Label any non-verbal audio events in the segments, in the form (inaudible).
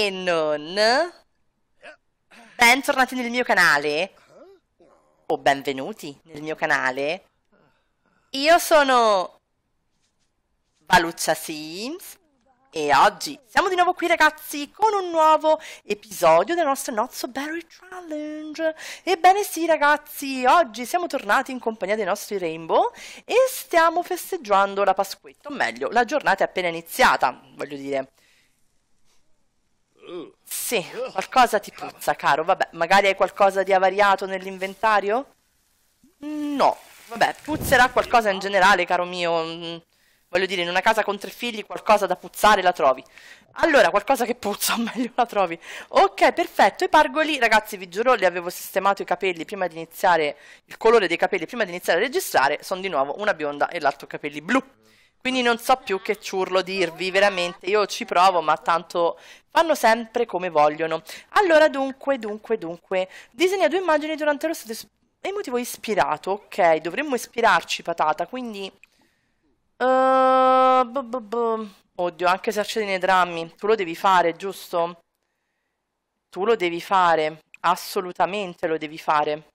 e non... Bentornati nel mio canale, o benvenuti nel mio canale. Io sono Valuccia Sims e oggi siamo di nuovo qui ragazzi con un nuovo episodio della nostra Not So Berry Challenge Ebbene sì ragazzi, oggi siamo tornati in compagnia dei nostri Rainbow e stiamo festeggiando la Pasquetta, o meglio la giornata è appena iniziata, voglio dire sì, qualcosa ti puzza, caro. Vabbè, magari hai qualcosa di avariato nell'inventario? No. Vabbè, puzzerà qualcosa in generale, caro mio. Mm, voglio dire, in una casa con tre figli qualcosa da puzzare la trovi. Allora, qualcosa che puzza, (laughs) meglio la trovi. Ok, perfetto. I pargoli, ragazzi, vi giuro, li avevo sistemato i capelli prima di iniziare, il colore dei capelli prima di iniziare a registrare. Sono di nuovo una bionda e l'altro capelli blu. Quindi non so più che ciurlo dirvi, veramente, io ci provo, ma tanto fanno sempre come vogliono. Allora, dunque, dunque, dunque, disegna due immagini durante lo stesso emotivo ispirato, ok, dovremmo ispirarci, patata, quindi... Uh, bu, bu, bu. Oddio, anche se accedi nei drammi, tu lo devi fare, giusto? Tu lo devi fare, assolutamente lo devi fare.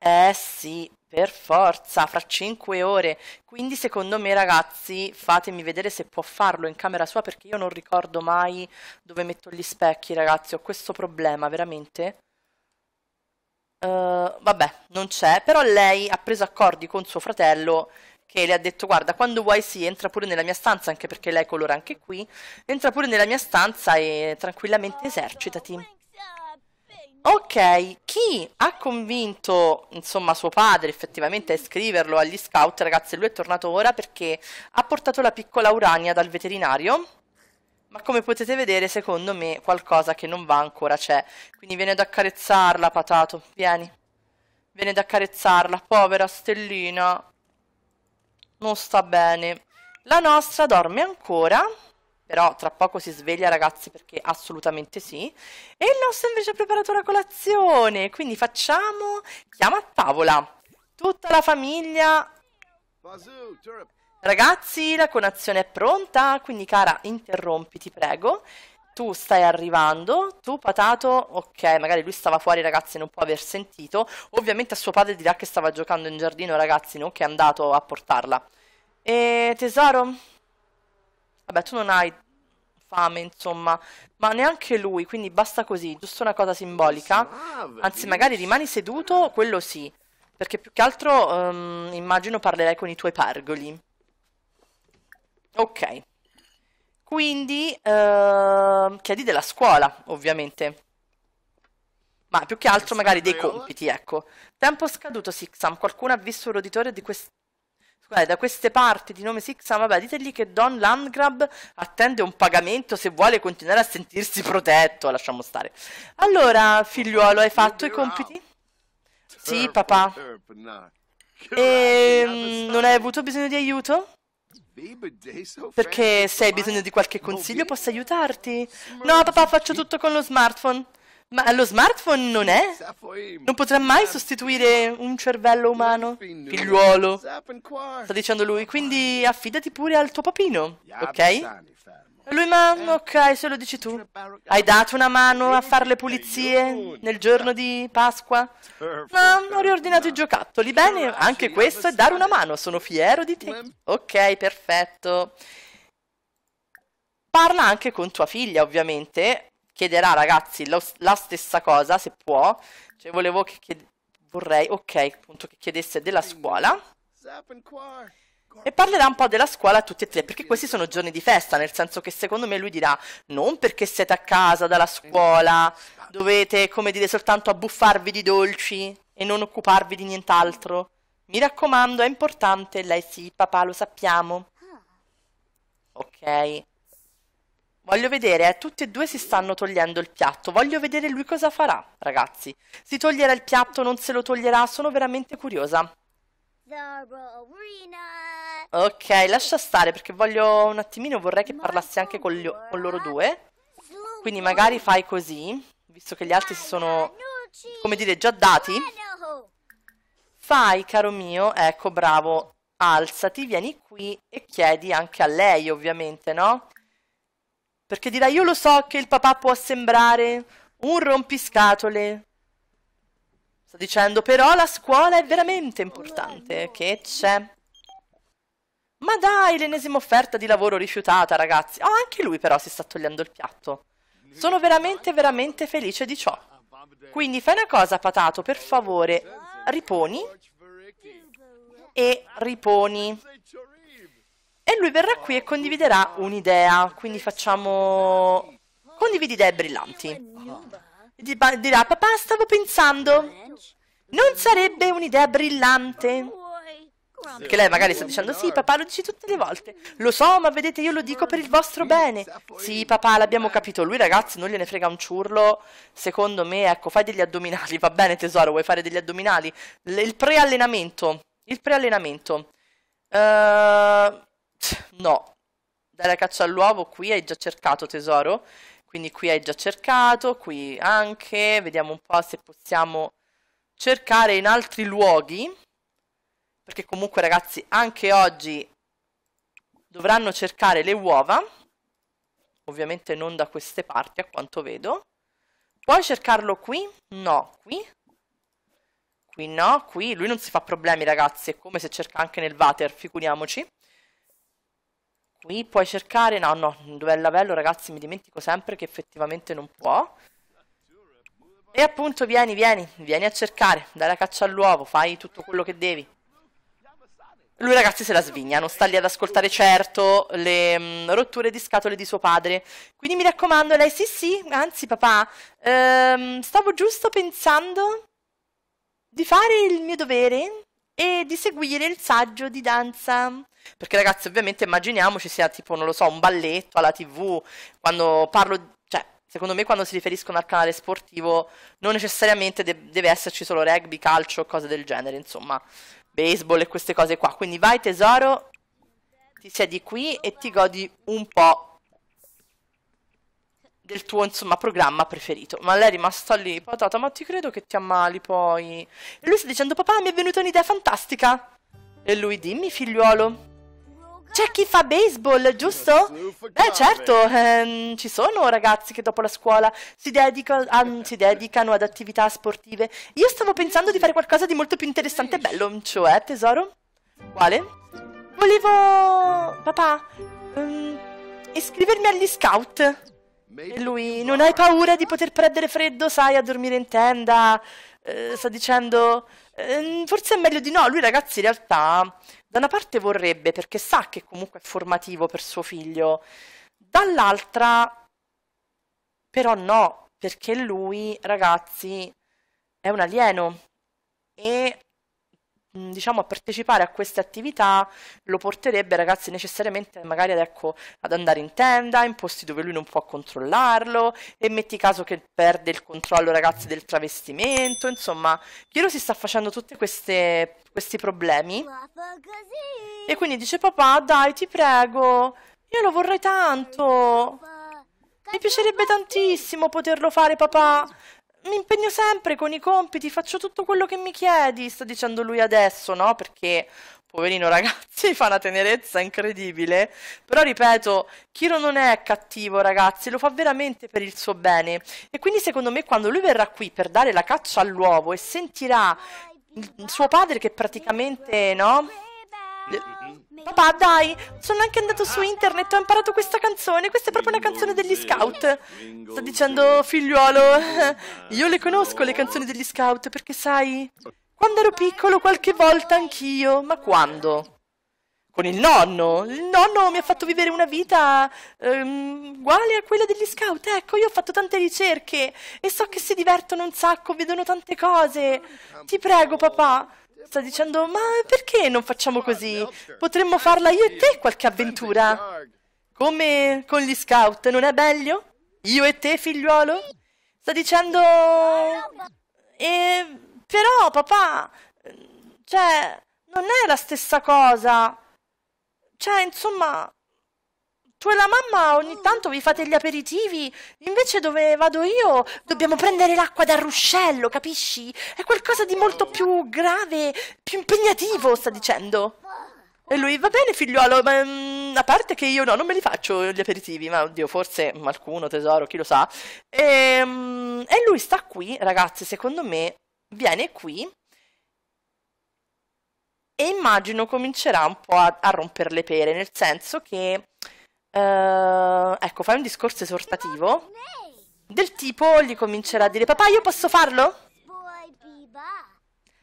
Eh sì, per forza, fra 5 ore. Quindi secondo me ragazzi fatemi vedere se può farlo in camera sua perché io non ricordo mai dove metto gli specchi ragazzi, ho questo problema veramente. Uh, vabbè, non c'è, però lei ha preso accordi con suo fratello che le ha detto guarda quando vuoi sì entra pure nella mia stanza anche perché lei colora anche qui, entra pure nella mia stanza e tranquillamente esercitati. Ok, chi ha convinto, insomma, suo padre effettivamente a iscriverlo agli scout, ragazzi, lui è tornato ora perché ha portato la piccola Urania dal veterinario. Ma come potete vedere, secondo me qualcosa che non va ancora c'è. Quindi viene ad accarezzarla, patato. Vieni. Viene ad accarezzarla, povera stellina. Non sta bene. La nostra dorme ancora però tra poco si sveglia ragazzi perché assolutamente sì. E il nostro invece ha preparato la colazione, quindi facciamo chiama a tavola. Tutta la famiglia... Ragazzi, la colazione è pronta, quindi cara, interrompiti, prego. Tu stai arrivando, tu patato, ok, magari lui stava fuori ragazzi, non può aver sentito. Ovviamente a suo padre dirà che stava giocando in giardino ragazzi, non che è andato a portarla. E tesoro, vabbè tu non hai fame insomma, ma neanche lui, quindi basta così, giusto una cosa simbolica, anzi magari rimani seduto, quello sì, perché più che altro um, immagino parlerai con i tuoi pergoli. Ok, quindi uh, chiedi della scuola ovviamente. Ma più che altro magari dei compiti, ecco. Tempo scaduto, Sixam. Qualcuno ha visto un roditore di quest Scusate, da queste parti di nome Sixam, ah, vabbè, ditegli che Don Landgrab attende un pagamento se vuole continuare a sentirsi protetto, lasciamo stare. Allora, figliuolo, hai fatto i compiti? Sì, papà. E ehm, non hai avuto bisogno di aiuto? Perché se hai bisogno di qualche consiglio posso aiutarti? No, papà, faccio tutto con lo smartphone. Ma lo smartphone non è? Non potrà mai sostituire un cervello umano? Figliuolo, sta dicendo lui. Quindi affidati pure al tuo papino, ok? Lui, ma ok, se lo dici tu. Hai dato una mano a fare le pulizie nel giorno di Pasqua? Ma ho riordinato i giocattoli. Bene, anche questo è dare una mano. Sono fiero di te. Ok, perfetto. Parla anche con tua figlia, ovviamente chiederà, ragazzi, lo, la stessa cosa, se può. Cioè, volevo che chied... vorrei, ok, appunto, che chiedesse della scuola. E parlerà un po' della scuola a tutti e tre, perché questi sono giorni di festa, nel senso che secondo me lui dirà non perché siete a casa dalla scuola, dovete, come dire, soltanto abbuffarvi di dolci e non occuparvi di nient'altro. Mi raccomando, è importante, lei sì, papà, lo sappiamo. Ok. Voglio vedere, eh, tutti e due si stanno togliendo il piatto, voglio vedere lui cosa farà, ragazzi. Si toglierà il piatto, non se lo toglierà, sono veramente curiosa. Ok, lascia stare perché voglio un attimino, vorrei che parlassi anche con, li, con loro due. Quindi magari fai così, visto che gli altri si sono, come dire, già dati. Fai, caro mio, ecco, bravo, alzati, vieni qui e chiedi anche a lei, ovviamente, no? Perché dirà io lo so che il papà può sembrare un rompiscatole. Sta dicendo però la scuola è veramente importante. Che c'è? Ma dai, l'ennesima offerta di lavoro rifiutata, ragazzi. Oh, anche lui però si sta togliendo il piatto. Sono veramente, veramente felice di ciò. Quindi fai una cosa, Patato, per favore. Riponi. E riponi. E lui verrà qui e condividerà un'idea. Quindi facciamo... Condividi idee brillanti. Dirà, papà, stavo pensando. Non sarebbe un'idea brillante? Perché lei magari sta dicendo sì papà lo dici tutte le volte Lo so ma vedete io lo dico per il vostro bene Sì papà l'abbiamo capito Lui ragazzi non gliene frega un ciurlo Secondo me ecco fai degli addominali Va bene tesoro vuoi fare degli addominali L Il preallenamento Il preallenamento uh, No, dare caccia all'uovo qui hai già cercato tesoro, quindi qui hai già cercato, qui anche, vediamo un po' se possiamo cercare in altri luoghi, perché comunque ragazzi anche oggi dovranno cercare le uova, ovviamente non da queste parti a quanto vedo, puoi cercarlo qui? No, qui? Qui no, qui, lui non si fa problemi ragazzi, è come se cerca anche nel water, figuriamoci. Qui puoi cercare... No, no, dov'è il lavello, ragazzi, mi dimentico sempre che effettivamente non può. E appunto vieni, vieni, vieni a cercare, dai la caccia all'uovo, fai tutto quello che devi. Lui ragazzi se la svigna, non sta lì ad ascoltare certo le mh, rotture di scatole di suo padre. Quindi mi raccomando, lei sì sì, anzi papà, ehm, stavo giusto pensando di fare il mio dovere e di seguire il saggio di danza. Perché ragazzi, ovviamente immaginiamoci sia tipo, non lo so, un balletto alla TV, quando parlo cioè, Secondo me quando si riferiscono al canale sportivo non necessariamente de- deve esserci solo rugby, calcio, cose del genere, insomma, baseball e queste cose qua. Quindi vai tesoro, ti siedi qui e ti godi un po' del tuo insomma, programma preferito. Ma lei è rimasta lì, patata, ma ti credo che ti ammali poi. E lui sta dicendo, papà, mi è venuta un'idea fantastica. E lui, dimmi figliuolo. C'è chi fa baseball, giusto? Eh certo, ehm, ci sono ragazzi che dopo la scuola si, dedica, um, si, dedicano ad attività sportive. Io stavo pensando di fare qualcosa di molto più interessante e bello, cioè tesoro? Quale? Volevo... papà, um, iscrivermi agli scout. E lui, non hai paura di poter prendere freddo, sai, a dormire in tenda? Eh, sta dicendo, eh, forse è meglio di no. Lui, ragazzi, in realtà, da una parte vorrebbe, perché sa che comunque è formativo per suo figlio, dall'altra, però no, perché lui, ragazzi, è un alieno e diciamo, a partecipare a queste attività lo porterebbe ragazzi necessariamente magari ad, ecco, ad, andare in tenda, in posti dove lui non può controllarlo e metti caso che perde il controllo ragazzi del travestimento, insomma Piero si sta facendo tutti questi problemi e quindi dice papà dai ti prego io lo vorrei tanto mi piacerebbe tantissimo poterlo fare papà mi impegno sempre con i compiti, faccio tutto quello che mi chiedi, sta dicendo lui adesso, no? Perché, poverino ragazzi, (laughs) fa una tenerezza incredibile. Però ripeto, Kiro non è cattivo ragazzi, lo fa veramente per il suo bene. E quindi secondo me quando lui verrà qui per dare la caccia all'uovo e sentirà il suo padre che praticamente, no? Papà, dai, sono anche andato su ah. internet, ho imparato questa canzone, questa è proprio una canzone degli scout. Sta dicendo, figliuolo, io le conosco le canzoni degli scout, perché sai, quando ero piccolo qualche volta anch'io, ma quando? Con il nonno, il nonno mi ha fatto vivere una vita ehm, uguale a quella degli scout, ecco, io ho fatto tante ricerche e so che si divertono un sacco, vedono tante cose. Ti prego, papà, sta dicendo ma perché non facciamo così? Potremmo farla io e te qualche avventura. Come con gli scout, non è meglio? Io e te figliuolo? Sta dicendo... E... Però papà... Cioè, non è la stessa cosa. Cioè, insomma... Tu e la mamma ogni tanto vi fate gli aperitivi, invece dove vado io dobbiamo prendere l'acqua dal ruscello, capisci? È qualcosa di molto più grave, più impegnativo, sta dicendo. E lui, va bene figliuolo, ma mh, mm, a parte che io no, non me li faccio gli aperitivi, ma oddio, forse qualcuno, tesoro, chi lo sa. E, ehm, mh, e lui sta qui, ragazzi, secondo me, viene qui e immagino comincerà un po' a, a rompere le pere, nel senso che Uh, ecco, fai un discorso esortativo. Del tipo gli comincerà a dire: Papà, io posso farlo?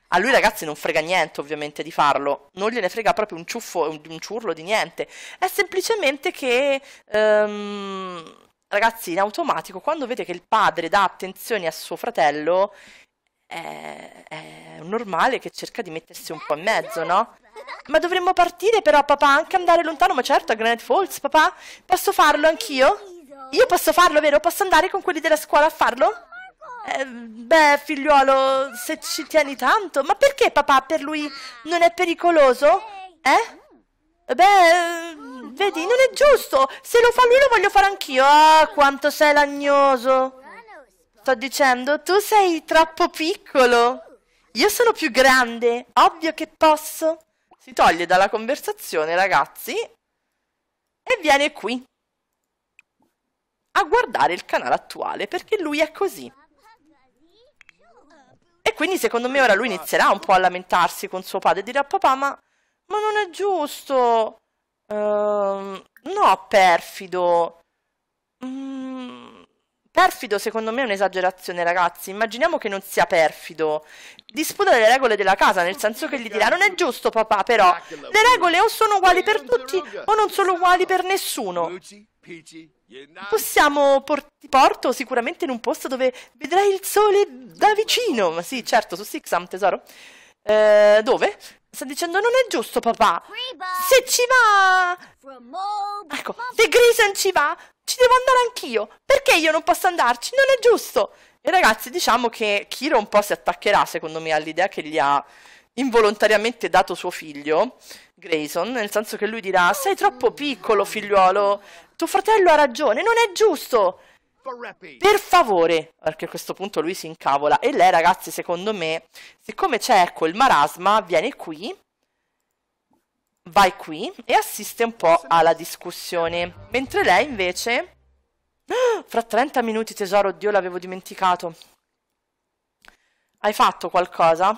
A lui, ragazzi, non frega niente, ovviamente, di farlo. Non gliene frega proprio un, ciuffo, un, un ciurlo di niente. È semplicemente che. Um, ragazzi, in automatico, quando vede che il padre dà attenzione a suo fratello, è, è normale che cerca di mettersi un po' in mezzo, no? Ma dovremmo partire però, papà, anche andare lontano, ma certo, a Granite Falls, papà. Posso farlo anch'io? Io posso farlo, vero? Posso andare con quelli della scuola a farlo? Eh, beh, figliuolo, se ci tieni tanto. Ma perché, papà, per lui non è pericoloso? Eh? Beh, vedi, non è giusto. Se lo fa lui lo voglio fare anch'io. Ah, quanto sei lagnoso. Sto dicendo, tu sei troppo piccolo. Io sono più grande, ovvio che posso si toglie dalla conversazione, ragazzi, e viene qui a guardare il canale attuale, perché lui è così. E quindi secondo me ora lui inizierà un po' a lamentarsi con suo padre e dirà ah, papà ma, ma non è giusto, uh, no perfido, mm, Perfido secondo me è un'esagerazione ragazzi, immaginiamo che non sia perfido. Disputa le regole della casa, nel senso che gli dirà non è giusto papà però, le regole o sono uguali per tutti o non sono uguali per nessuno. Possiamo por- porto sicuramente in un posto dove vedrai il sole da vicino. Ma sì, certo, su Sixam, tesoro. Eh, dove? Sta dicendo non è giusto, papà. Se ci va! Ecco, se Grison ci va, ci devo andare anch'io, perché io non posso andarci? Non è giusto! E ragazzi, diciamo che Kiro un po' si attaccherà, secondo me, all'idea che gli ha involontariamente dato suo figlio, Grayson, nel senso che lui dirà, sei troppo piccolo figliuolo, tuo fratello ha ragione, non è giusto! Per favore! Perché a questo punto lui si incavola. E lei, ragazzi, secondo me, siccome c'è, ecco, il marasma, viene qui vai qui e assiste un po' alla discussione. Mentre lei invece... Ah, fra 30 minuti tesoro, oddio l'avevo dimenticato. Hai fatto qualcosa?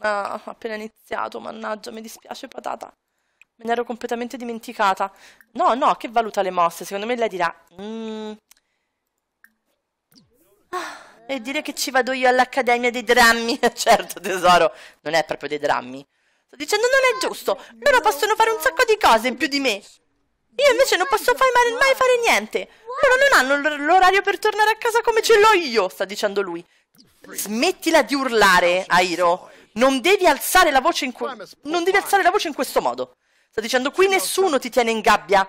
Ah, appena iniziato, mannaggia, mi dispiace patata. Me ne ero completamente dimenticata. No, no, che valuta le mosse? Secondo me lei dirà... Mm. Ah e dire che ci vado io all'Accademia dei Drammi. (laughs) certo, tesoro, non è proprio dei drammi. Sto dicendo non è giusto. Loro possono fare un sacco di cose in più di me. Io invece non posso mai, mai fare niente. Loro non hanno l'orario per tornare a casa come ce l'ho io, sta dicendo lui. Smettila di urlare, Airo. Non devi alzare la voce in, non devi alzare la voce in questo modo. Sta dicendo qui nessuno ti tiene in gabbia.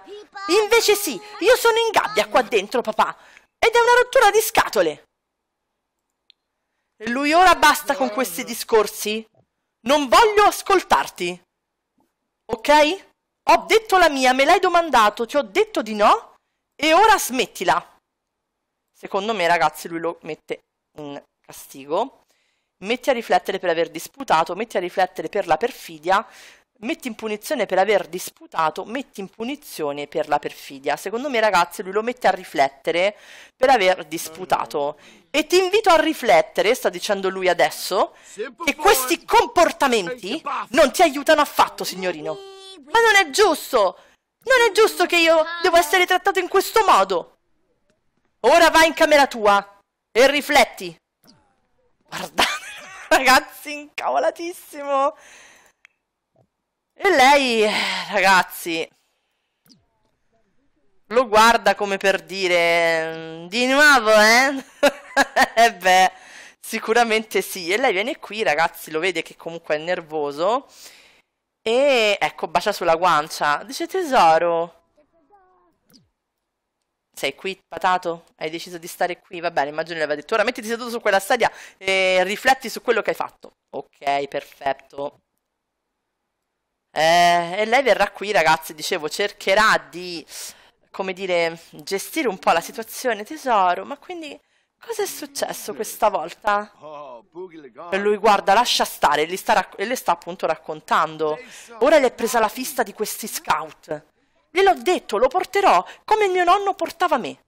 Invece sì, io sono in gabbia qua dentro, papà. Ed è una rottura di scatole. E lui ora basta con questi discorsi. Non voglio ascoltarti. Ok? Ho detto la mia, me l'hai domandato, ti ho detto di no e ora smettila. Secondo me, ragazzi, lui lo mette in castigo. Metti a riflettere per aver disputato, metti a riflettere per la perfidia, metti in punizione per aver disputato, metti in punizione per la perfidia. Secondo me, ragazzi, lui lo mette a riflettere per aver disputato. E ti invito a riflettere, sta dicendo lui adesso, che questi comportamenti non ti aiutano affatto, signorino. Ma non è giusto! Non è giusto che io devo essere trattato in questo modo! Ora vai in camera tua e rifletti. Guardate, (laughs) ragazzi, incavolatissimo. E lei, ragazzi, lo guarda come per dire, di nuovo, eh? (laughs) (laughs) eh beh, sicuramente sì. E lei viene qui, ragazzi, lo vede che comunque è nervoso. E ecco, bacia sulla guancia. Dice tesoro. Sei qui, patato? Hai deciso di stare qui? Va bene, immagino le aveva detto. Ora mettiti seduto su quella sedia e rifletti su quello che hai fatto. Ok, perfetto. Eh, e lei verrà qui, ragazzi, dicevo, cercherà di, come dire, gestire un po' la situazione, tesoro. Ma quindi Cosa è successo questa volta? E lui guarda, lascia stare, e, sta e le sta appunto raccontando. Ora le è presa la fista di questi scout. Gliel'ho detto, lo porterò come mio nonno portava me.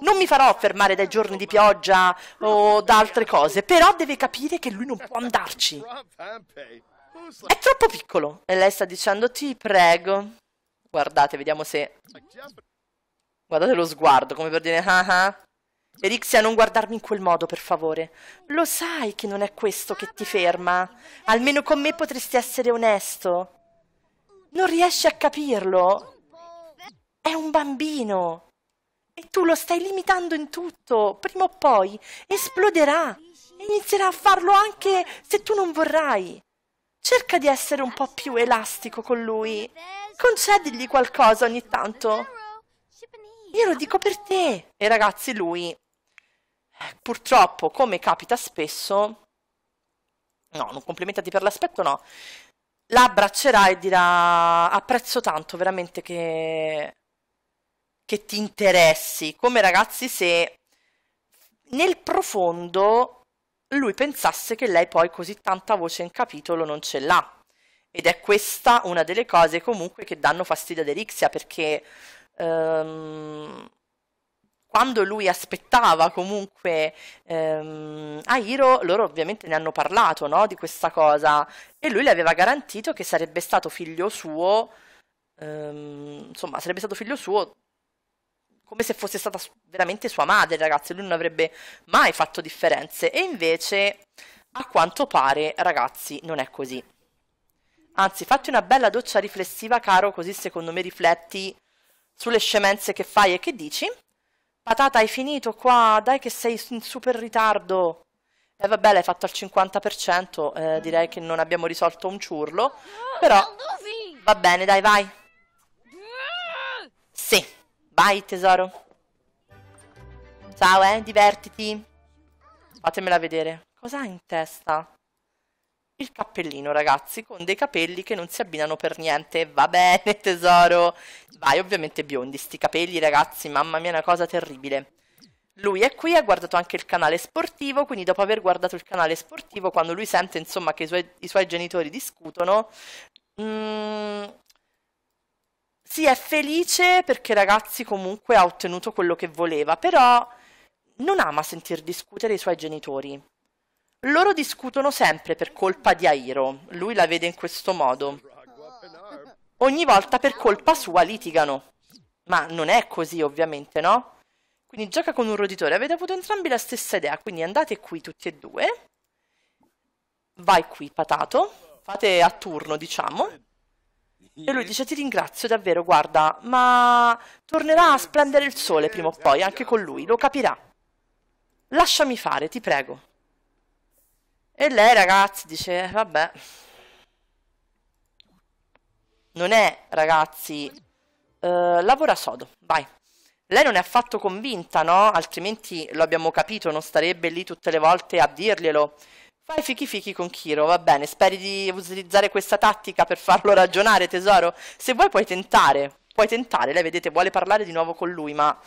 Non mi farò fermare dai giorni di pioggia o da altre cose, però deve capire che lui non può andarci. È troppo piccolo. E lei sta dicendo, ti prego. Guardate, vediamo se... Guardate lo sguardo, come per dire, ah ah. Erixia, non guardarmi in quel modo, per favore. Lo sai che non è questo che ti ferma. Almeno con me potresti essere onesto. Non riesci a capirlo? È un bambino. E tu lo stai limitando in tutto. Prima o poi esploderà. inizierà a farlo anche se tu non vorrai. Cerca di essere un po' più elastico con lui. Concedigli qualcosa ogni tanto. Io lo dico per te. E ragazzi, lui eh, purtroppo, come capita spesso, no, non complimentati per l'aspetto, no, la abbraccerà e dirà apprezzo tanto veramente che, che ti interessi, come ragazzi se nel profondo lui pensasse che lei poi così tanta voce in capitolo non ce l'ha. Ed è questa una delle cose comunque che danno fastidio ad Elixia perché... Um, quando lui aspettava comunque ehm, a Hiro, loro ovviamente ne hanno parlato no, di questa cosa e lui le aveva garantito che sarebbe stato figlio suo, ehm, insomma, sarebbe stato figlio suo come se fosse stata veramente sua madre, ragazzi, lui non avrebbe mai fatto differenze e invece a quanto pare, ragazzi, non è così. Anzi, fatti una bella doccia riflessiva, caro, così secondo me rifletti sulle scemenze che fai e che dici. Patata, hai finito qua? Dai che sei in super ritardo. E eh, vabbè, l'hai fatto al 50%, eh, direi che non abbiamo risolto un ciurlo. Però va bene, dai, vai. Sì, vai tesoro. Ciao, eh, divertiti. Fatemela vedere. Cosa ha in testa? il cappellino, ragazzi, con dei capelli che non si abbinano per niente. Va bene, (laughs) tesoro. Vai, ovviamente biondi, sti capelli, ragazzi, mamma mia, è una cosa terribile. Lui è qui, ha guardato anche il canale sportivo, quindi dopo aver guardato il canale sportivo, quando lui sente, insomma, che i suoi, i suoi genitori discutono, mh, mm, si è felice perché, ragazzi, comunque ha ottenuto quello che voleva, però non ama sentir discutere i suoi genitori. Loro discutono sempre per colpa di Airo, lui la vede in questo modo. Ogni volta per colpa sua litigano. Ma non è così, ovviamente, no? Quindi gioca con un roditore. Avete avuto entrambi la stessa idea, quindi andate qui tutti e due. Vai qui, patato. Fate a turno, diciamo. E lui dice, ti ringrazio davvero, guarda, ma tornerà a splendere il sole prima o poi, anche con lui, lo capirà. Lasciami fare, ti prego. E lei ragazzi dice, vabbè, non è ragazzi, eh, lavora sodo, vai. Lei non è affatto convinta, no? Altrimenti lo abbiamo capito, non starebbe lì tutte le volte a dirglielo. Fai fichi fichi con Kiro, va bene, speri di utilizzare questa tattica per farlo ragionare, tesoro? Se vuoi puoi tentare, puoi tentare, lei vedete vuole parlare di nuovo con lui, ma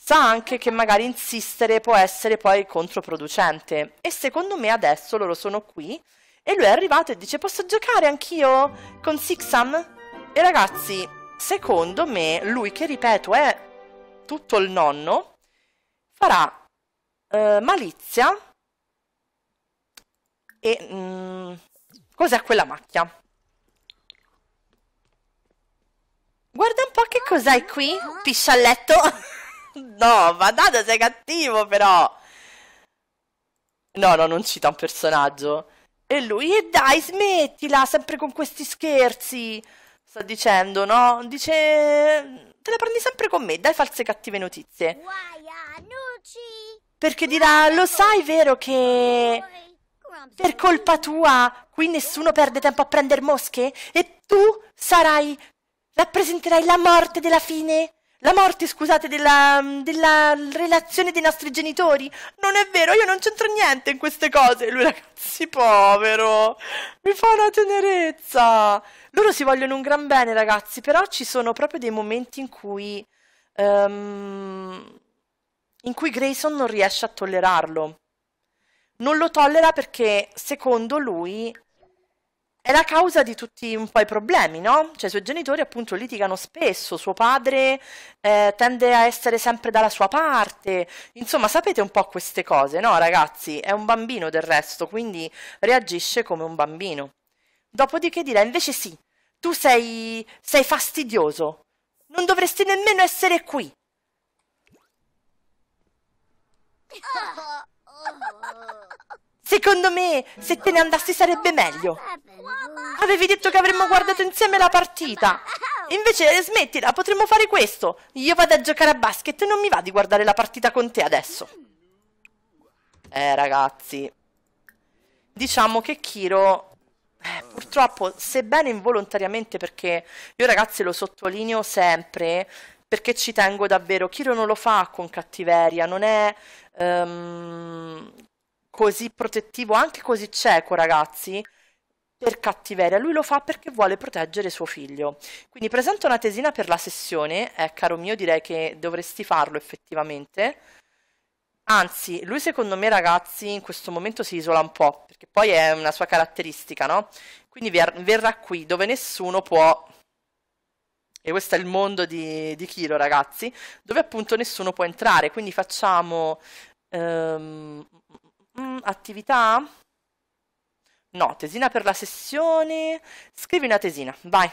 Sa anche che magari insistere può essere poi controproducente e secondo me adesso loro sono qui e lui è arrivato e dice posso giocare anch'io con Sixam? E ragazzi, secondo me lui che ripeto è tutto il nonno farà eh, malizia e mm, cos'è quella macchia? Guarda un po' che cos'hai qui, piscialletto! (laughs) (laughs) No, ma Dada sei cattivo però. No, no, non cita un personaggio. E lui, e eh, dai, smettila, sempre con questi scherzi. Sta dicendo, no? Dice, te la prendi sempre con me, dai false cattive notizie. Perché dirà, lo sai vero che... Per colpa tua, qui nessuno perde tempo a prendere mosche? E tu sarai... rappresenterai la morte della fine? La morte, scusate, della, della, relazione dei nostri genitori? Non è vero, io non c'entro niente in queste cose. lui, ragazzi, povero, mi fa una tenerezza. Loro si vogliono un gran bene, ragazzi, però ci sono proprio dei momenti in cui... Um, in cui Grayson non riesce a tollerarlo. Non lo tollera perché, secondo lui, è la causa di tutti un po' i problemi, no? Cioè i suoi genitori appunto litigano spesso, suo padre eh, tende a essere sempre dalla sua parte, insomma sapete un po' queste cose, no ragazzi? È un bambino del resto, quindi reagisce come un bambino. Dopodiché dirà invece sì, tu sei, sei fastidioso, non dovresti nemmeno essere qui. (laughs) Secondo me, se te ne andassi sarebbe meglio. Avevi detto che avremmo guardato insieme la partita. Invece smettila, potremmo fare questo. Io vado a giocare a basket e non mi va di guardare la partita con te adesso. Eh ragazzi, diciamo che Kiro eh, purtroppo, sebbene involontariamente, perché io ragazzi lo sottolineo sempre, perché ci tengo davvero, Kiro non lo fa con cattiveria, non è um, così protettivo, anche così cieco ragazzi, per cattiveria, lui lo fa perché vuole proteggere suo figlio. Quindi presenta una tesina per la sessione, eh, caro mio direi che dovresti farlo effettivamente. Anzi, lui secondo me ragazzi in questo momento si isola un po', perché poi è una sua caratteristica, no? Quindi ver verrà qui dove nessuno può... E questo è il mondo di, di Kilo ragazzi, dove appunto nessuno può entrare. Quindi facciamo... Ehm, mm, mm, mm, attività No, tesina per la sessione. Scrivi una tesina, vai.